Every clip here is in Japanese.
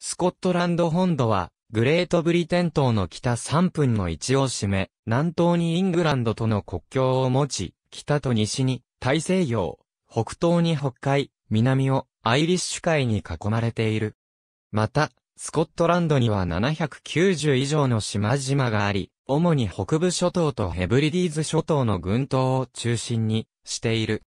スコットランド本土は、グレートブリテン島の北3分の1を占め、南東にイングランドとの国境を持ち、北と西に大西洋、北東に北海、南をアイリッシュ海に囲まれている。また、スコットランドには790以上の島々があり、主に北部諸島とヘブリディーズ諸島の群島を中心にしている。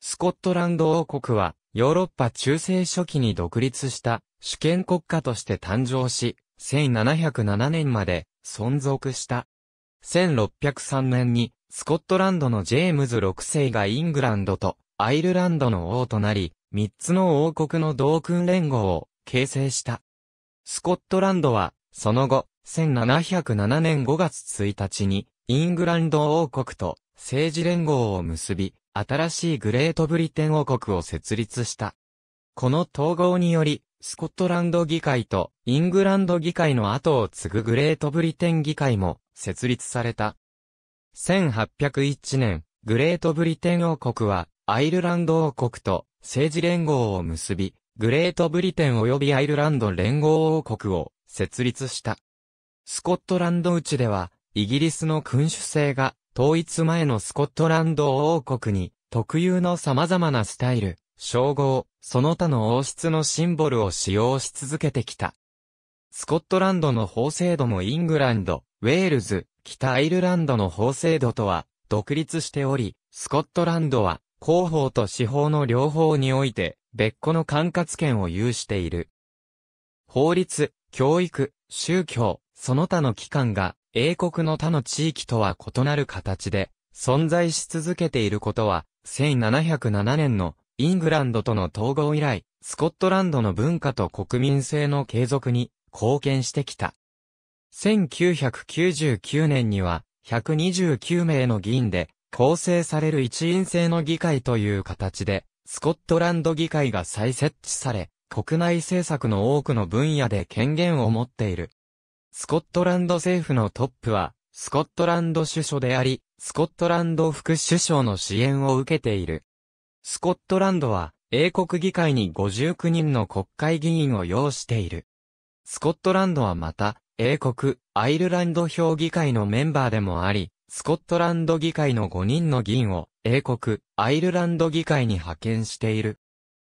スコットランド王国は、ヨーロッパ中世初期に独立した主権国家として誕生し、1707年まで存続した。1603年にスコットランドのジェームズ6世がイングランドとアイルランドの王となり、3つの王国の同訓連合を形成した。スコットランドは、その後、1707年5月1日に、イングランド王国と政治連合を結び、新しいグレートブリテン王国を設立した。この統合により、スコットランド議会とイングランド議会の後を継ぐグレートブリテン議会も設立された。1801年、グレートブリテン王国はアイルランド王国と政治連合を結び、グレートブリテン及びアイルランド連合王国を設立した。スコットランド内では、イギリスの君主制が統一前のスコットランド王国に特有の様々なスタイル、称号、その他の王室のシンボルを使用し続けてきた。スコットランドの法制度もイングランド、ウェールズ、北アイルランドの法制度とは独立しており、スコットランドは広報と司法の両方において別個の管轄権を有している。法律、教育、宗教、その他の機関が英国の他の地域とは異なる形で存在し続けていることは1707年のイングランドとの統合以来、スコットランドの文化と国民性の継続に貢献してきた。1999年には、129名の議員で、構成される一員制の議会という形で、スコットランド議会が再設置され、国内政策の多くの分野で権限を持っている。スコットランド政府のトップは、スコットランド首相であり、スコットランド副首相の支援を受けている。スコットランドは、英国議会に59人の国会議員を要している。スコットランドはまた、英国、アイルランド評議会のメンバーでもあり、スコットランド議会の5人の議員を、英国、アイルランド議会に派遣している。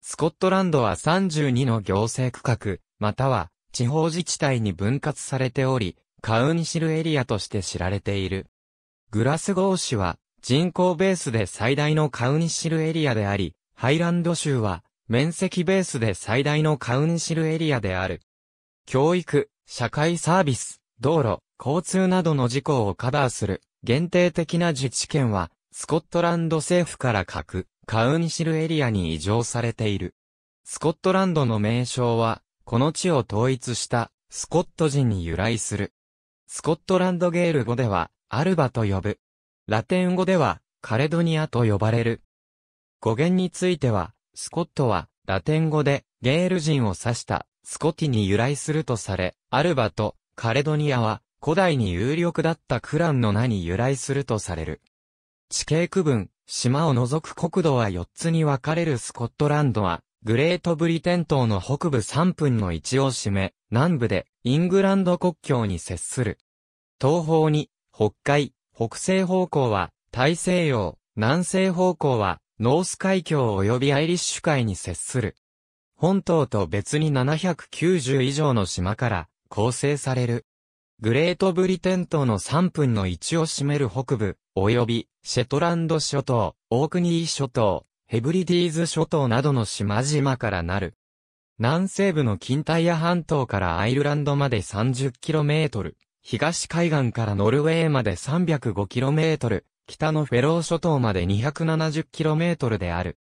スコットランドは32の行政区画、または、地方自治体に分割されており、カウンシルエリアとして知られている。グラスゴー市は、人口ベースで最大のカウニシルエリアであり、ハイランド州は、面積ベースで最大のカウニシルエリアである。教育、社会サービス、道路、交通などの事項をカバーする、限定的な自治権は、スコットランド政府から各、カウニシルエリアに移譲されている。スコットランドの名称は、この地を統一した、スコット人に由来する。スコットランドゲール語では、アルバと呼ぶ。ラテン語では、カレドニアと呼ばれる。語源については、スコットは、ラテン語で、ゲール人を指した、スコティに由来するとされ、アルバと、カレドニアは、古代に有力だったクランの名に由来するとされる。地形区分、島を除く国土は4つに分かれるスコットランドは、グレートブリテン島の北部3分の1を占め、南部でイングランド国境に接する。東方に北海、北西方向は大西洋、南西方向はノース海峡及びアイリッシュ海に接する。本島と別に790以上の島から構成される。グレートブリテン島の3分の1を占める北部、及びシェトランド諸島、オークニー諸島、ヘブリディーズ諸島などの島々からなる。南西部の近タイヤ半島からアイルランドまで 30km。東海岸からノルウェーまで 305km、北のフェロー諸島まで 270km である。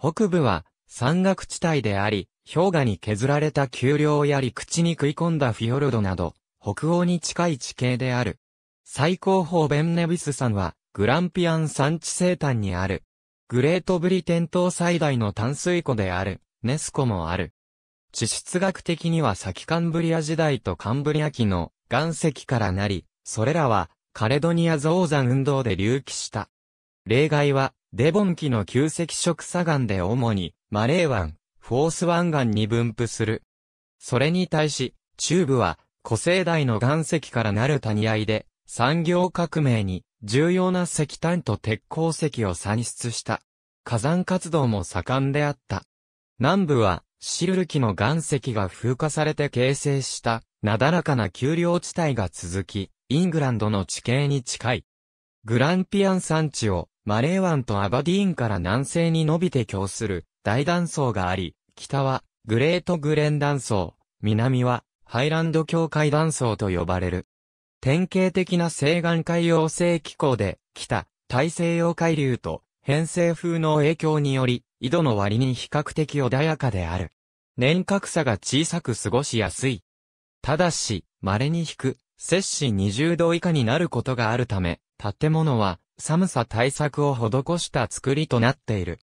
北部は山岳地帯であり、氷河に削られた丘陵や陸地に食い込んだフィヨルドなど、北欧に近い地形である。最高峰ベンネビス山は、グランピアン山地西端にある。グレートブリテン島最大の淡水湖である、ネス湖もある。地質学的には先カンブリア時代とカンブリア紀の岩石からなり、それらはカレドニア造山運動で隆起した。例外は、デボン紀の旧石色砂岩で主に、マレー湾、フォース湾岸に分布する。それに対し、中部は、古生代の岩石からなる谷合で、産業革命に、重要な石炭と鉄鉱石を産出した。火山活動も盛んであった。南部は、シルル紀の岩石が風化されて形成した、なだらかな丘陵地帯が続き、イングランドの地形に近い。グランピアン山地を、マレー湾とアバディーンから南西に伸びて供する大断層があり、北はグレートグレン断層、南はハイランド境界断層と呼ばれる。典型的な西岸海洋性気候で、北、大西洋海流と偏西風の影響により、緯度の割に比較的穏やかである。年較差が小さく過ごしやすい。ただし、稀に引く、摂氏20度以下になることがあるため、建物は寒さ対策を施した作りとなっている。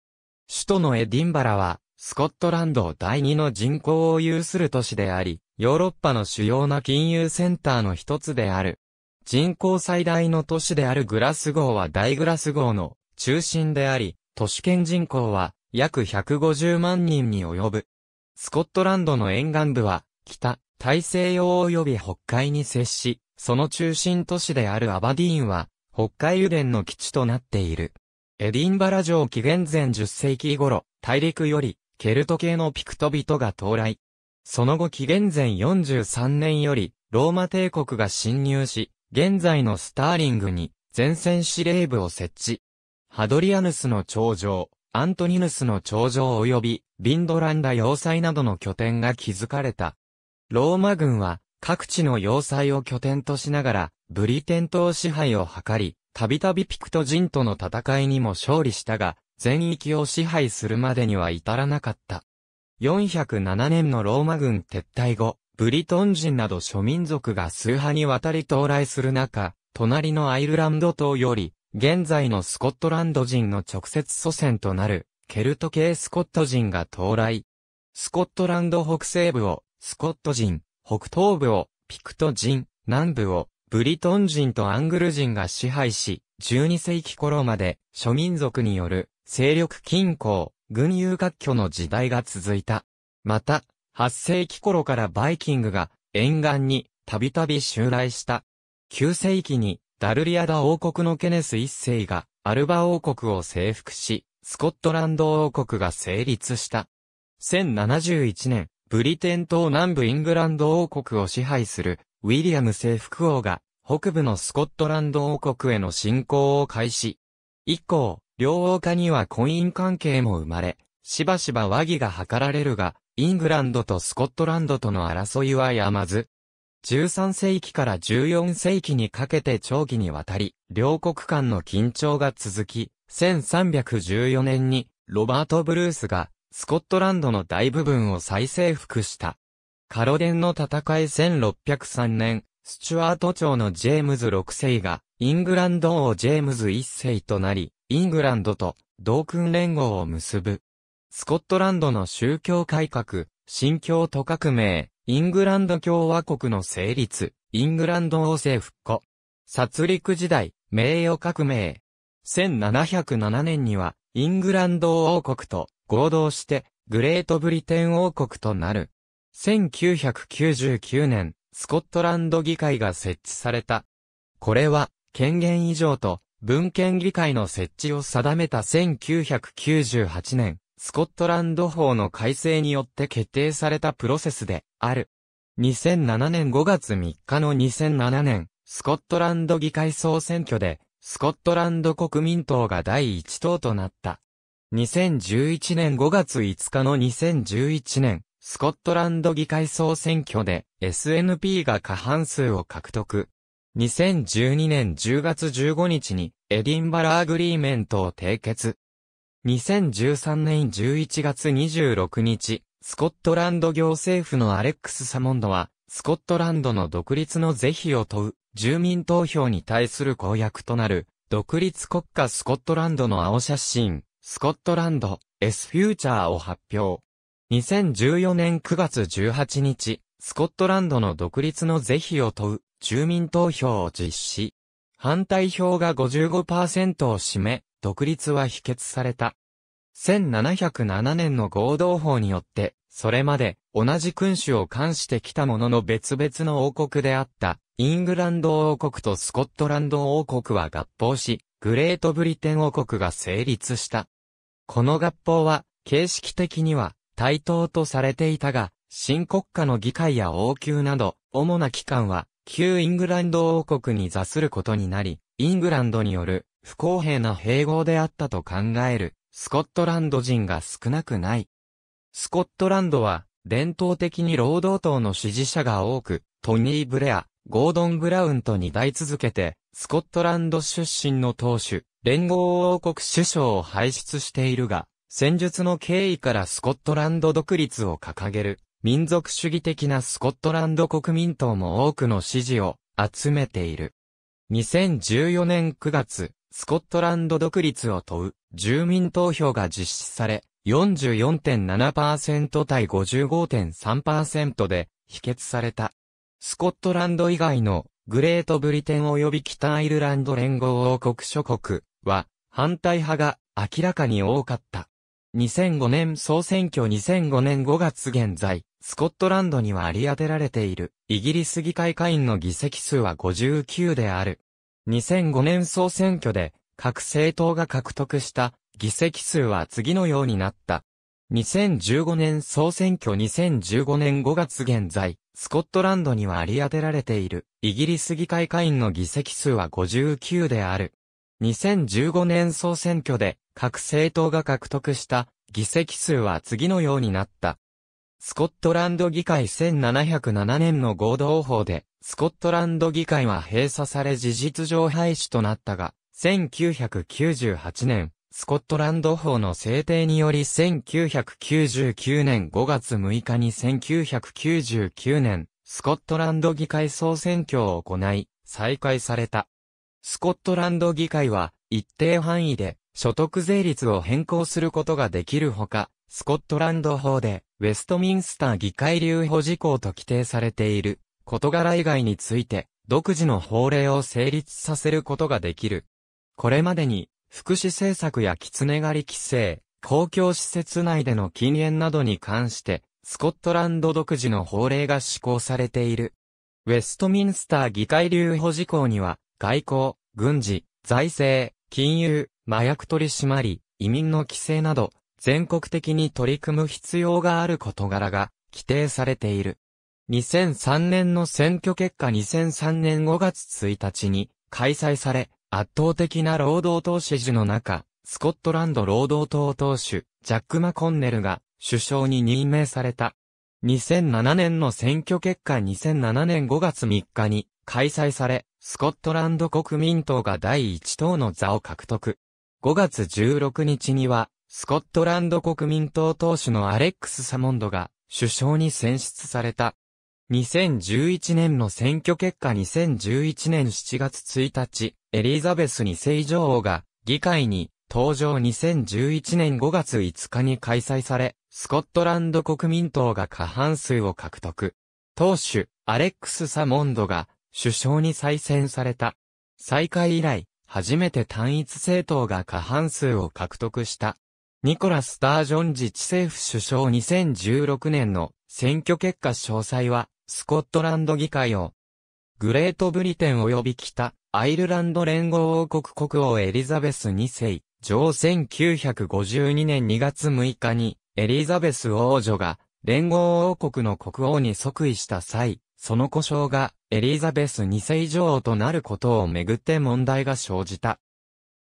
首都のエディンバラは、スコットランド第二の人口を有する都市であり、ヨーロッパの主要な金融センターの一つである。人口最大の都市であるグラスゴーは大グラスゴーの中心であり、都市圏人口は約150万人に及ぶ。スコットランドの沿岸部は、北、大西洋及び北海に接し、その中心都市であるアバディーンは、北海油田の基地となっている。エディンバラ城紀元前10世紀頃、大陸より、ケルト系のピクト人が到来。その後紀元前43年より、ローマ帝国が侵入し、現在のスターリングに、前線司令部を設置。ハドリアヌスの頂上、アントニヌスの頂上及び、ビンドランダ要塞などの拠点が築かれた。ローマ軍は各地の要塞を拠点としながら、ブリテン島支配を図り、たびたびピクト人との戦いにも勝利したが、全域を支配するまでには至らなかった。407年のローマ軍撤退後、ブリトン人など諸民族が数派にわたり到来する中、隣のアイルランド島より、現在のスコットランド人の直接祖先となる、ケルト系スコット人が到来。スコットランド北西部をスコット人、北東部をピクト人、南部をブリトン人とアングル人が支配し、12世紀頃まで諸民族による勢力均衡、軍友割拠の時代が続いた。また、8世紀頃からバイキングが沿岸にたびたび襲来した。9世紀にダルリアダ王国のケネス一世がアルバ王国を征服し、スコットランド王国が成立した。1071年、ブリテン島南部イングランド王国を支配するウィリアム征服王が北部のスコットランド王国への侵攻を開始。以降、両王家には婚姻関係も生まれ、しばしば和議が図られるが、イングランドとスコットランドとの争いはやまず。13世紀から14世紀にかけて長期にわたり、両国間の緊張が続き、1314年に、ロバート・ブルースが、スコットランドの大部分を再征服した。カロデンの戦い1603年、スチュアート朝のジェームズ6世が、イングランド王ジェームズ1世となり、イングランドと同訓連合を結ぶ。スコットランドの宗教改革、新教徒革命、イングランド共和国の成立、イングランド王政復古。殺戮時代、名誉革命。1707年には、イングランド王国と合同してグレートブリテン王国となる。1999年、スコットランド議会が設置された。これは、権限以上と、文献議会の設置を定めた1998年、スコットランド法の改正によって決定されたプロセスである。2007年5月3日の2007年、スコットランド議会総選挙で、スコットランド国民党が第1党となった。2011年5月5日の2011年、スコットランド議会総選挙で SNP が過半数を獲得。2012年10月15日にエディンバラアグリーメントを締結。2013年11月26日、スコットランド行政府のアレックス・サモンドは、スコットランドの独立の是非を問う、住民投票に対する公約となる、独立国家スコットランドの青写真、スコットランド、S フューチャーを発表。2014年9月18日、スコットランドの独立の是非を問う住民投票を実施。反対票が55%を占め、独立は否決された。1707年の合同法によって、それまで同じ君主を冠してきたものの別々の王国であった、イングランド王国とスコットランド王国は合法し、グレートブリテン王国が成立した。この合法は、形式的には、対等とされていたが、新国家の議会や王宮など、主な機関は、旧イングランド王国に座することになり、イングランドによる不公平な併合であったと考える、スコットランド人が少なくない。スコットランドは、伝統的に労働党の支持者が多く、トニー・ブレア、ゴードン・ブラウンと二代続けて、スコットランド出身の党首、連合王国首相を輩出しているが、戦術の経緯からスコットランド独立を掲げる、民族主義的なスコットランド国民党も多くの支持を集めている。2014年9月、スコットランド独立を問う住民投票が実施され、44.7%対55.3%で否決された。スコットランド以外のグレートブリテン及び北アイルランド連合王国諸国、は、反対派が明らかに多かった。2005年総選挙2005年5月現在、スコットランドにはあり当てられている、イギリス議会会員の議席数は59である。2005年総選挙で、各政党が獲得した議席数は次のようになった。2015年総選挙2015年5月現在、スコットランドにはあり当てられている、イギリス議会会員の議席数は59である。2015年総選挙で各政党が獲得した議席数は次のようになった。スコットランド議会1707年の合同法で、スコットランド議会は閉鎖され事実上廃止となったが、1998年、スコットランド法の制定により1999年5月6日に1999年、スコットランド議会総選挙を行い、再開された。スコットランド議会は、一定範囲で、所得税率を変更することができるほか、スコットランド法で、ウェストミンスター議会留保事項と規定されている、事柄以外について、独自の法令を成立させることができる。これまでに、福祉政策や狐狩り規制、公共施設内での禁煙などに関して、スコットランド独自の法令が施行されている。ウェストミンスター議会留保事項には、外交、軍事、財政、金融、麻薬取締り、移民の規制など、全国的に取り組む必要がある事柄が規定されている。2003年の選挙結果2003年5月1日に開催され、圧倒的な労働党支持の中、スコットランド労働党党首、ジャック・マコンネルが首相に任命された。2007年の選挙結果2007年5月3日に開催され、スコットランド国民党が第一党の座を獲得。5月16日には、スコットランド国民党党首のアレックス・サモンドが首相に選出された。2011年の選挙結果2011年7月1日、エリザベス2世女王が議会に登場2011年5月5日に開催され、スコットランド国民党が過半数を獲得。党首、アレックス・サモンドが首相に再選された。再開以来、初めて単一政党が過半数を獲得した。ニコラ・スタージョン自治政府首相2016年の選挙結果詳細は、スコットランド議会を、グレートブリテン及び北、アイルランド連合王国国王エリザベス2世、上1952年2月6日に、エリザベス王女が、連合王国の国王に即位した際、その故障がエリザベス2世女王となることをめぐって問題が生じた。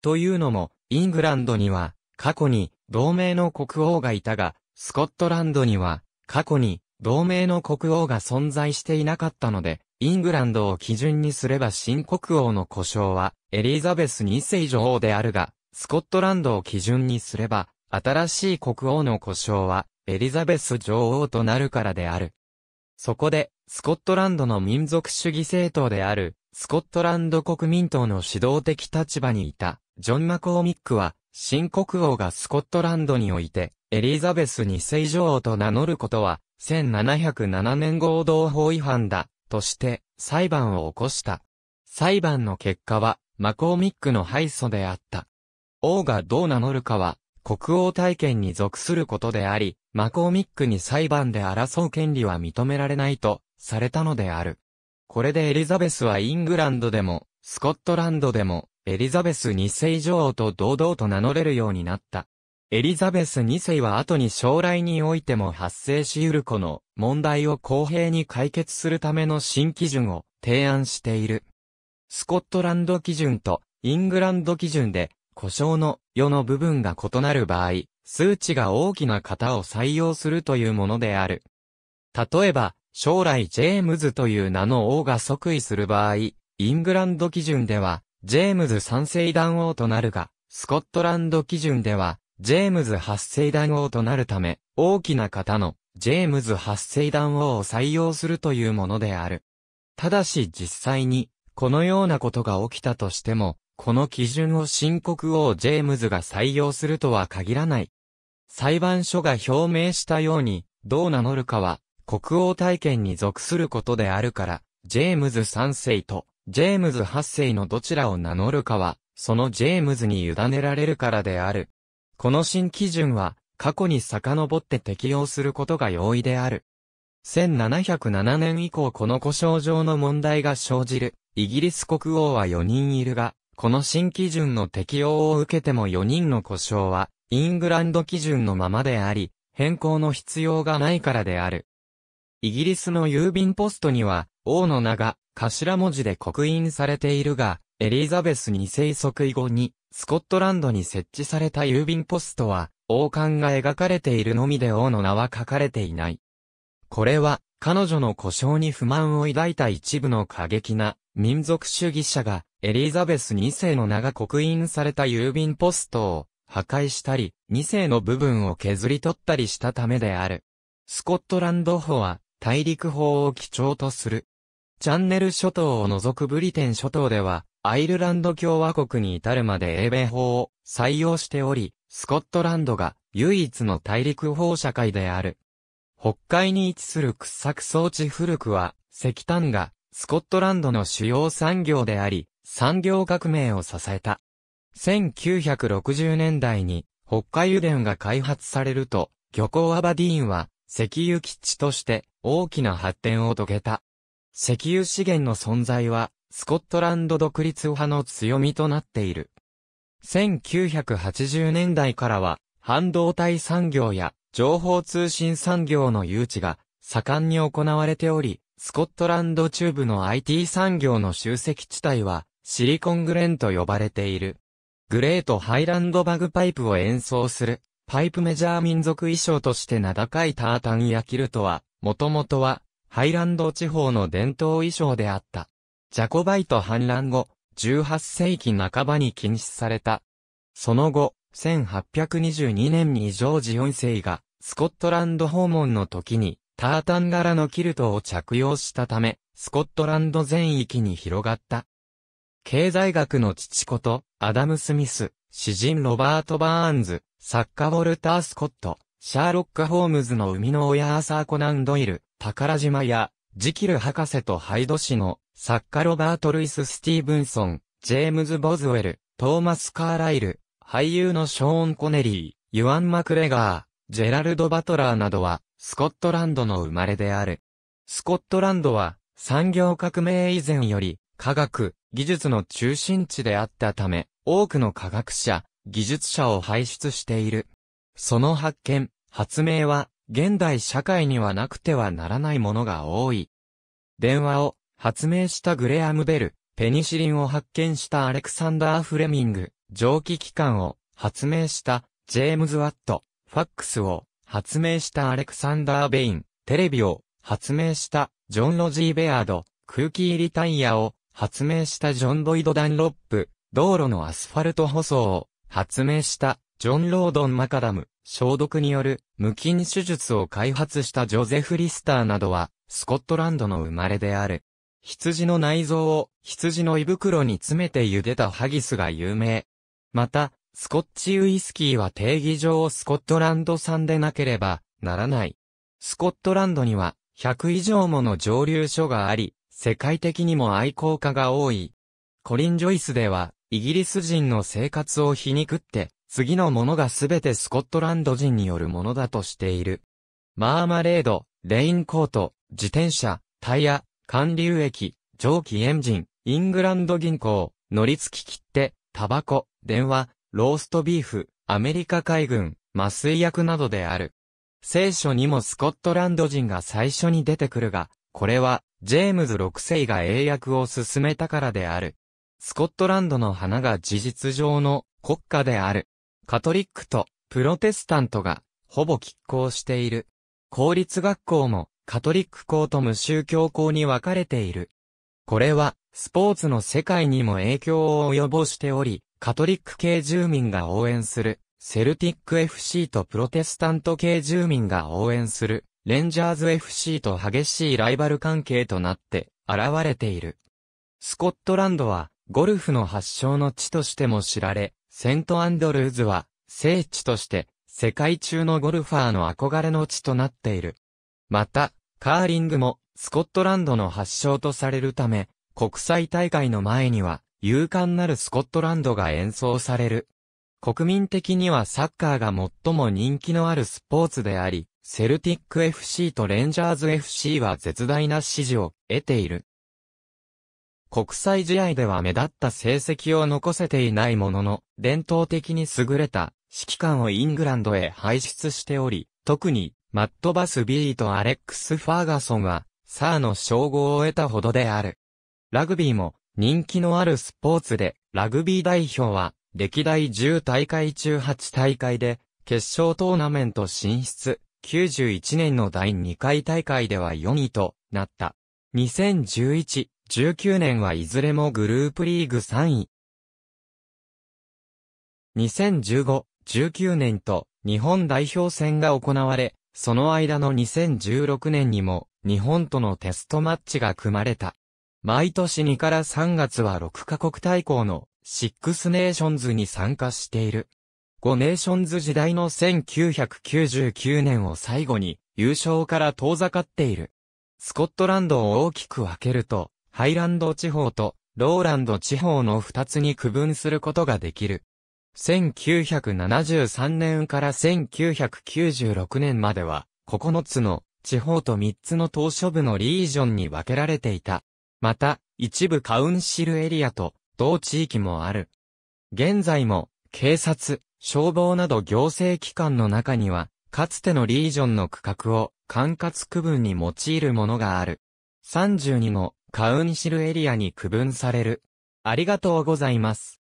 というのも、イングランドには過去に同盟の国王がいたが、スコットランドには過去に同盟の国王が存在していなかったので、イングランドを基準にすれば新国王の故障はエリザベス2世女王であるが、スコットランドを基準にすれば、新しい国王の故障はエリザベス女王となるからである。そこで、スコットランドの民族主義政党である、スコットランド国民党の指導的立場にいた、ジョン・マコーミックは、新国王がスコットランドにおいて、エリザベス二世女王と名乗ることは、1707年合同法違反だ、として、裁判を起こした。裁判の結果は、マコーミックの敗訴であった。王がどう名乗るかは、国王体験に属することであり、マコーミックに裁判で争う権利は認められないとされたのである。これでエリザベスはイングランドでも、スコットランドでも、エリザベス2世女王と堂々と名乗れるようになった。エリザベス2世は後に将来においても発生し得るこの問題を公平に解決するための新基準を提案している。スコットランド基準とイングランド基準で故障の世の部分が異なる場合、数値が大きな型を採用するというものである。例えば、将来ジェームズという名の王が即位する場合、イングランド基準では、ジェームズ三世団王となるが、スコットランド基準では、ジェームズ八世団王となるため、大きな型の、ジェームズ八世団王を採用するというものである。ただし実際に、このようなことが起きたとしても、この基準を新国王ジェームズが採用するとは限らない。裁判所が表明したように、どう名乗るかは、国王体験に属することであるから、ジェームズ3世と、ジェームズ8世のどちらを名乗るかは、そのジェームズに委ねられるからである。この新基準は、過去に遡って適用することが容易である。1707年以降この故障上の問題が生じる、イギリス国王は4人いるが、この新基準の適用を受けても4人の故障は、イングランド基準のままであり、変更の必要がないからである。イギリスの郵便ポストには、王の名が頭文字で刻印されているが、エリザベス二世即位後に、スコットランドに設置された郵便ポストは、王冠が描かれているのみで王の名は書かれていない。これは、彼女の故障に不満を抱いた一部の過激な民族主義者がエリザベス2世の名が刻印された郵便ポストを破壊したり、2世の部分を削り取ったりしたためである。スコットランド法は大陸法を基調とする。チャンネル諸島を除くブリテン諸島では、アイルランド共和国に至るまで英米法を採用しており、スコットランドが唯一の大陸法社会である。北海に位置する掘削装置古くは、石炭が、スコットランドの主要産業であり、産業革命を支えた。1960年代に、北海油田が開発されると、漁港アバディーンは、石油基地として大きな発展を遂げた。石油資源の存在は、スコットランド独立派の強みとなっている。1980年代からは、半導体産業や情報通信産業の誘致が盛んに行われており、スコットランド中部の IT 産業の集積地帯はシリコングレンと呼ばれている。グレートハイランドバグパイプを演奏するパイプメジャー民族衣装として名高いタータンやキルトは、もともとはハイランド地方の伝統衣装であった。ジャコバイト反乱後、18世紀半ばに禁止された。その後、1822年にジョージ4世がスコットランド訪問の時にタータン柄のキルトを着用したため、スコットランド全域に広がった。経済学の父こと、アダム・スミス、詩人ロバート・バーンズ、作家ウォルター・スコット、シャーロック・ホームズの生みの親アーサー・コナン・ドイル、宝島や、ジキル博士とハイド氏の、作家ロバート・ルイス・スティーブンソン、ジェームズ・ボズウェル、トーマス・カーライル、俳優のショーン・コネリー、ユアン・マクレガー、ジェラルド・バトラーなどは、スコットランドの生まれである。スコットランドは、産業革命以前より、科学、技術の中心地であったため、多くの科学者、技術者を輩出している。その発見、発明は、現代社会にはなくてはならないものが多い。電話を発明したグレアム・ベル、ペニシリンを発見したアレクサンダー・フレミング、蒸気機関を発明したジェームズ・ワット、ファックスを発明したアレクサンダー・ベイン、テレビを発明したジョン・ロジー・ベアード、空気入りタイヤを発明したジョン・ドイド・ダンロップ、道路のアスファルト舗装を発明したジョン・ロードン・マカダム、消毒による無菌手術を開発したジョゼフ・リスターなどはスコットランドの生まれである。羊の内臓を羊の胃袋に詰めて茹でたハギスが有名。また、スコッチウイスキーは定義上スコットランド産でなければならない。スコットランドには100以上もの蒸留所があり、世界的にも愛好家が多い。コリン・ジョイスでは、イギリス人の生活を皮肉って、次のものがすべてスコットランド人によるものだとしている。マーマレード、レインコート、自転車、タイヤ、管流液、蒸気エンジン、イングランド銀行、乗り付き切手、タバコ、電話、ローストビーフ、アメリカ海軍、麻酔薬などである。聖書にもスコットランド人が最初に出てくるが、これは、ジェームズ6世が英訳を進めたからである。スコットランドの花が事実上の国家である。カトリックとプロテスタントがほぼ拮抗している。公立学校もカトリック校と無宗教校に分かれている。これは、スポーツの世界にも影響を及ぼしており、カトリック系住民が応援する、セルティック FC とプロテスタント系住民が応援する、レンジャーズ FC と激しいライバル関係となって、現れている。スコットランドは、ゴルフの発祥の地としても知られ、セントアンドルーズは、聖地として、世界中のゴルファーの憧れの地となっている。また、カーリングも、スコットランドの発祥とされるため、国際大会の前には、勇敢なるスコットランドが演奏される。国民的にはサッカーが最も人気のあるスポーツであり、セルティック FC とレンジャーズ FC は絶大な支持を得ている。国際試合では目立った成績を残せていないものの、伝統的に優れた指揮官をイングランドへ輩出しており、特に、マットバス・ビーとアレックス・ファーガソンは、サーの称号を得たほどである。ラグビーも人気のあるスポーツで、ラグビー代表は歴代10大会中8大会で決勝トーナメント進出、91年の第2回大会では4位となった。2011、19年はいずれもグループリーグ3位。2015、19年と日本代表戦が行われ、その間の2016年にも日本とのテストマッチが組まれた。毎年2から3月は6カ国対抗のシックスネーションズに参加している。5ネーションズ時代の1999年を最後に優勝から遠ざかっている。スコットランドを大きく分けると、ハイランド地方とローランド地方の2つに区分することができる。1973年から1996年までは9つの地方と3つの島嶼部のリージョンに分けられていた。また、一部カウンシルエリアと、同地域もある。現在も、警察、消防など行政機関の中には、かつてのリージョンの区画を管轄区分に用いるものがある。32のカウンシルエリアに区分される。ありがとうございます。